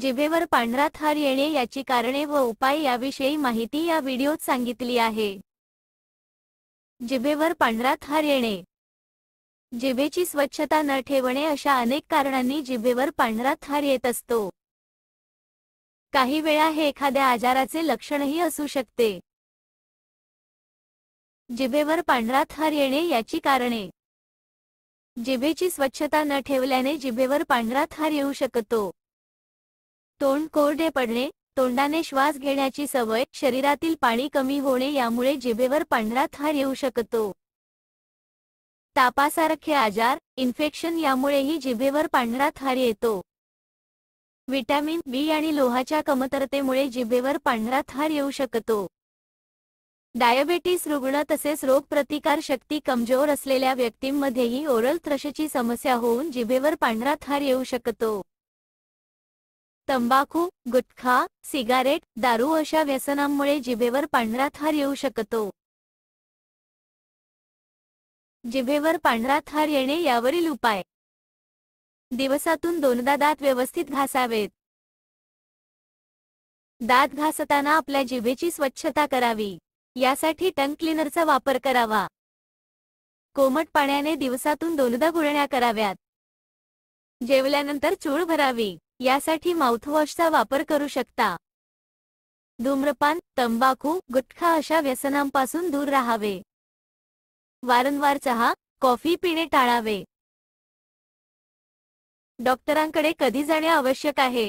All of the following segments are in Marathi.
जिभेवर पांढरा थार येणे याची कारणे व उपाय याविषयी माहिती या व्हिडिओत सांगितली आहे जिभेवर पांढरा थार येणे जिभेची स्वच्छता न ठेवणे अशा अनेक कारणांनी जिभेवर पांढरा थार येत असतो काही वेळा हे एखाद्या आजाराचे लक्षणही असू शकते जिभेवर पांढरा थार येणे याची कारणे जिभेची स्वच्छता न ठेवल्याने जिभेवर पांढरा थार येऊ शकतो तोंड कोरडे पडणे तोंडाने श्वास घेण्याची सवय शरीरातील पाणी कमी होणे यामुळे जिभेवर पांढरा थार येऊ शकतो तापासारखे आजार इन्फेक्शन यामुळेही जिभेवर पांढरा थार येतो व्हिटॅमिन बी आणि लोहाच्या कमतरतेमुळे जिभेवर पांढरा थार येऊ शकतो डायबेटीस रुग्ण तसेच रोगप्रतिकार शक्ती कमजोर असलेल्या व्यक्तींमध्येही ओरल त्रशची समस्या होऊन जिभेवर पांढरा थार येऊ शकतो तंबाखू गुटखा सिगारेट दारू अशा व्यसनांमुळे जिभेवर पांढरा थार येऊ शकतो जिभेवर पांढरा थार येणे यावरील उपाय दिवसातून दोनदा दात व्यवस्थित घासावेत दात घासताना आपल्या जिभेची स्वच्छता करावी यासाठी टंग क्लीनरचा वापर करावा कोमट पाण्याने दिवसातून दोनदा गुळण्या कराव्यात जेवल्यानंतर चूळ भरावी यासाठी माउथवॉशचा वापर करू शकता धूम्रपान तंबाखू गुटखा अशा व्यसनांपासून दूर राहावे वारंवार चहा कॉफी पिणे टाळावे डॉक्टरांकडे कधी जाणे आवश्यक आहे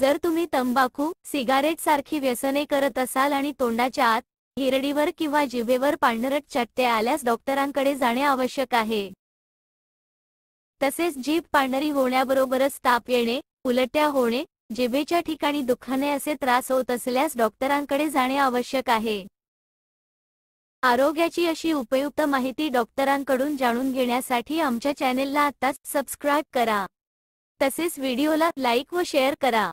जर तुम्ही तंबाखू सिगारेट सारखी व्यसने करत असाल आणि तोंडाच्या आत हिरडीवर किंवा जिभेवर पांढरट चट्टे आल्यास डॉक्टरांकडे जाणे आवश्यक आहे तसेच जीभ पांढरी होण्याबरोबरच ताप येणे उलट्या होणे जिभेच्या ठिकाणी दुखाने असे त्रास होत असल्यास डॉक्टरांकडे जाणे आवश्यक आहे आरोग्याची अशी उपयुक्त माहिती डॉक्टरांकडून जाणून घेण्यासाठी आमच्या चॅनेलला आताच सबस्क्राईब करा तसेच व्हिडिओला लाईक व शेअर करा